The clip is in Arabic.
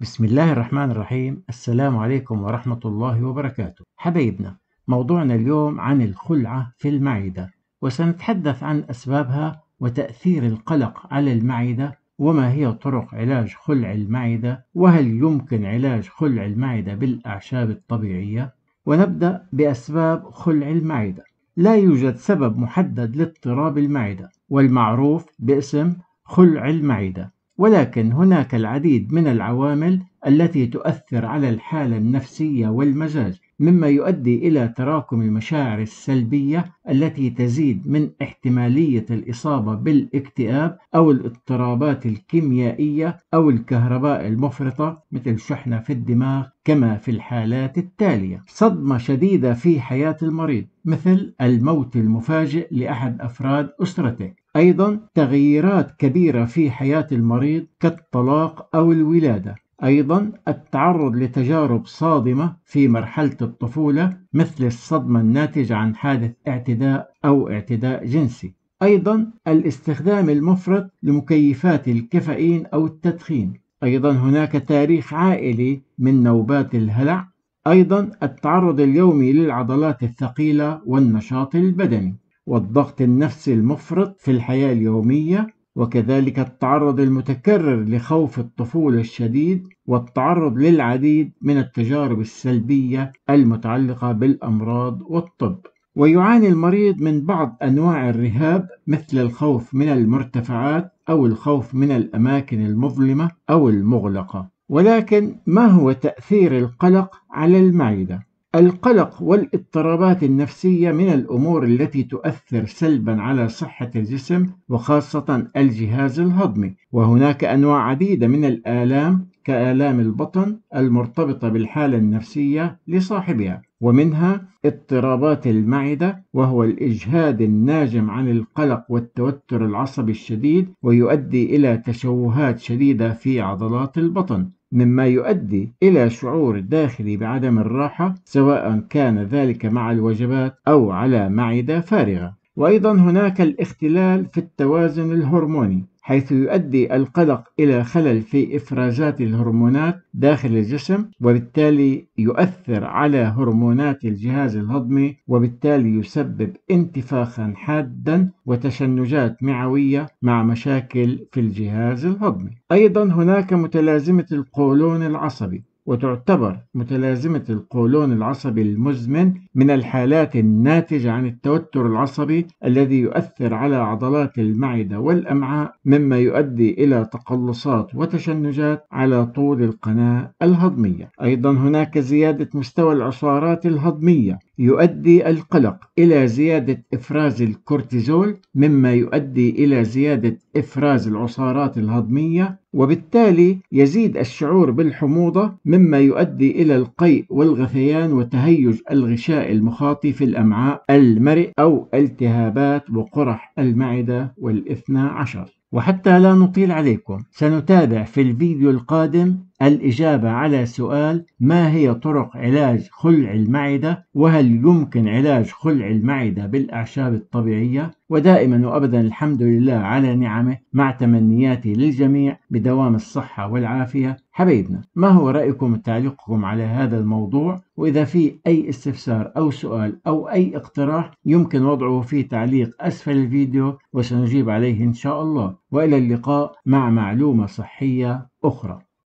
بسم الله الرحمن الرحيم السلام عليكم ورحمة الله وبركاته حبايبنا موضوعنا اليوم عن الخلعة في المعدة وسنتحدث عن أسبابها وتأثير القلق على المعدة وما هي طرق علاج خلع المعدة وهل يمكن علاج خلع المعدة بالأعشاب الطبيعية ونبدأ بأسباب خلع المعدة لا يوجد سبب محدد لاضطراب المعدة والمعروف باسم خلع المعدة ولكن هناك العديد من العوامل التي تؤثر على الحالة النفسية والمزاج مما يؤدي إلى تراكم المشاعر السلبية التي تزيد من احتمالية الإصابة بالاكتئاب أو الاضطرابات الكيميائية أو الكهرباء المفرطة مثل شحنة في الدماغ كما في الحالات التالية صدمة شديدة في حياة المريض مثل الموت المفاجئ لأحد أفراد أسرته أيضا تغييرات كبيرة في حياة المريض كالطلاق أو الولادة أيضا التعرض لتجارب صادمة في مرحلة الطفولة مثل الصدمة الناتجة عن حادث اعتداء أو اعتداء جنسي أيضا الاستخدام المفرط لمكيفات الكافيين أو التدخين أيضا هناك تاريخ عائلي من نوبات الهلع أيضا التعرض اليومي للعضلات الثقيلة والنشاط البدني والضغط النفسي المفرط في الحياة اليومية وكذلك التعرض المتكرر لخوف الطفولة الشديد والتعرض للعديد من التجارب السلبية المتعلقة بالأمراض والطب. ويعاني المريض من بعض أنواع الرهاب مثل الخوف من المرتفعات أو الخوف من الأماكن المظلمة أو المغلقة. ولكن ما هو تأثير القلق على المعدة؟ القلق والاضطرابات النفسية من الأمور التي تؤثر سلبا على صحة الجسم وخاصة الجهاز الهضمي وهناك أنواع عديدة من الآلام كآلام البطن المرتبطة بالحالة النفسية لصاحبها ومنها اضطرابات المعدة وهو الإجهاد الناجم عن القلق والتوتر العصبي الشديد ويؤدي إلى تشوهات شديدة في عضلات البطن مما يؤدي إلى شعور داخلي بعدم الراحة سواء كان ذلك مع الوجبات أو على معدة فارغة وأيضا هناك الاختلال في التوازن الهرموني حيث يؤدي القلق إلى خلل في إفرازات الهرمونات داخل الجسم وبالتالي يؤثر على هرمونات الجهاز الهضمي وبالتالي يسبب انتفاخا حادا وتشنجات معوية مع مشاكل في الجهاز الهضمي أيضا هناك متلازمة القولون العصبي وتعتبر متلازمة القولون العصبي المزمن من الحالات الناتجة عن التوتر العصبي الذي يؤثر على عضلات المعدة والأمعاء مما يؤدي إلى تقلصات وتشنجات على طول القناة الهضمية أيضا هناك زيادة مستوى العصارات الهضمية يؤدي القلق إلى زيادة إفراز الكورتيزول مما يؤدي إلى زيادة إفراز العصارات الهضمية وبالتالي يزيد الشعور بالحموضة مما يؤدي إلى القيء والغثيان وتهيج الغشاء المخاطي في الأمعاء المرئ أو التهابات وقرح المعدة والإثنى عشر وحتى لا نطيل عليكم سنتابع في الفيديو القادم الإجابة على سؤال ما هي طرق علاج خلع المعدة وهل يمكن علاج خلع المعدة بالأعشاب الطبيعية ودائما وأبدا الحمد لله على نعمه مع تمنياتي للجميع بدوام الصحة والعافية حبايبنا ما هو رأيكم تعليقكم على هذا الموضوع وإذا في أي استفسار أو سؤال أو أي اقتراح يمكن وضعه في تعليق أسفل الفيديو وسنجيب عليه إن شاء الله وإلى اللقاء مع معلومة صحية أخرى